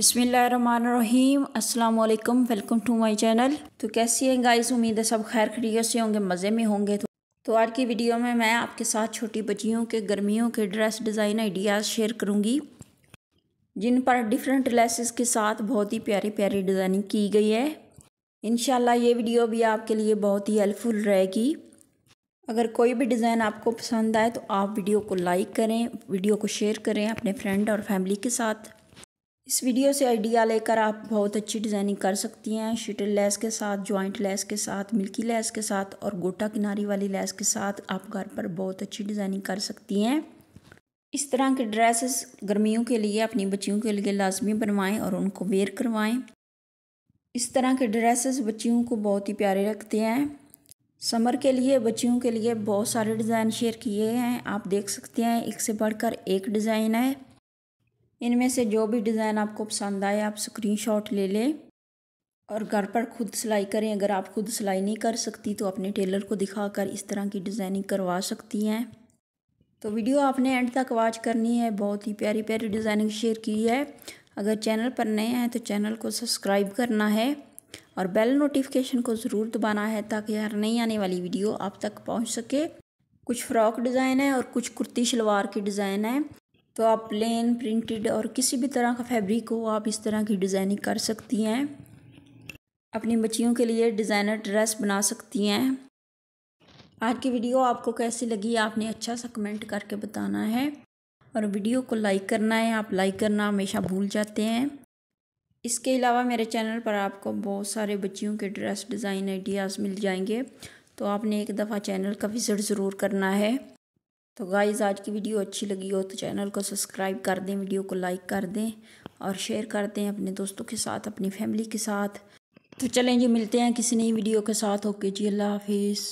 बिसमीम अस्सलाम वालेकुम वेलकम टू माय चैनल तो कैसी हैं गाइस उम्मीद है सब खैर खड़ी से होंगे मज़े में होंगे तो तो आज की वीडियो में मैं आपके साथ छोटी बच्चियों के गर्मियों के ड्रेस डिज़ाइन आइडियाज़ शेयर करूंगी जिन पर डिफरेंट लेसेस के साथ बहुत ही प्यारी प्यारी डिज़ाइनिंग की गई है इन ये वीडियो भी आपके लिए बहुत ही हेल्पफुल रहेगी अगर कोई भी डिज़ाइन आपको पसंद आए तो आप वीडियो को लाइक करें वीडियो को शेयर करें अपने फ्रेंड और फैमिली के साथ इस वीडियो से आइडिया लेकर आप बहुत अच्छी डिज़ाइनिंग कर सकती हैं शटल लेस के साथ जॉइंट लेस के साथ मिल्की लेस के साथ और गोटा किनारी वाली लेस के साथ आप घर पर बहुत अच्छी डिज़ाइनिंग कर सकती हैं इस तरह के ड्रेसेस गर्मियों के लिए अपनी बच्चियों के लिए लाजमी बनवाएं और उनको वेयर करवाएं इस तरह के ड्रेसेस बच्चियों को बहुत ही प्यारे रखते हैं समर के लिए बच्चियों के लिए बहुत सारे डिज़ाइन शेयर किए हैं आप देख सकते हैं एक से बढ़कर एक डिज़ाइन है इनमें से जो भी डिज़ाइन आपको पसंद आए आप स्क्रीनशॉट ले लें और घर पर खुद सिलाई करें अगर आप खुद सिलाई नहीं कर सकती तो अपने टेलर को दिखाकर इस तरह की डिज़ाइनिंग करवा सकती हैं तो वीडियो आपने एंड तक वॉच करनी है बहुत ही प्यारी प्यारी डिज़ाइनिंग शेयर की है अगर चैनल पर नए हैं तो चैनल को सब्सक्राइब करना है और बेल नोटिफिकेशन को ज़रूर दबाना है ताकि हर नई आने वाली वीडियो आप तक पहुंच सके कुछ फ्रॉक डिज़ाइन है और कुछ कुर्ती शलवार की डिज़ाइन है तो आप प्लेन प्रिंटेड और किसी भी तरह का फैब्रिक हो आप इस तरह की डिज़ाइनिंग कर सकती हैं अपनी बच्चियों के लिए डिज़ाइनर ड्रेस बना सकती हैं आज की वीडियो आपको कैसी लगी आपने अच्छा सा कमेंट करके बताना है और वीडियो को लाइक करना है आप लाइक करना हमेशा भूल जाते हैं इसके अलावा मेरे चैनल पर आपको बहुत सारे बच्चियों के ड्रेस डिज़ाइन आइडियाज़ मिल जाएंगे तो आपने एक दफ़ा चैनल का विज़िट ज़रूर करना है तो गाइज़ आज की वीडियो अच्छी लगी हो तो चैनल को सब्सक्राइब कर दें वीडियो को लाइक कर दें और शेयर कर दें अपने दोस्तों के साथ अपनी फैमिली के साथ तो चलें जी मिलते हैं किसी नई वीडियो के साथ ओके जी अल्लाह हाफिज़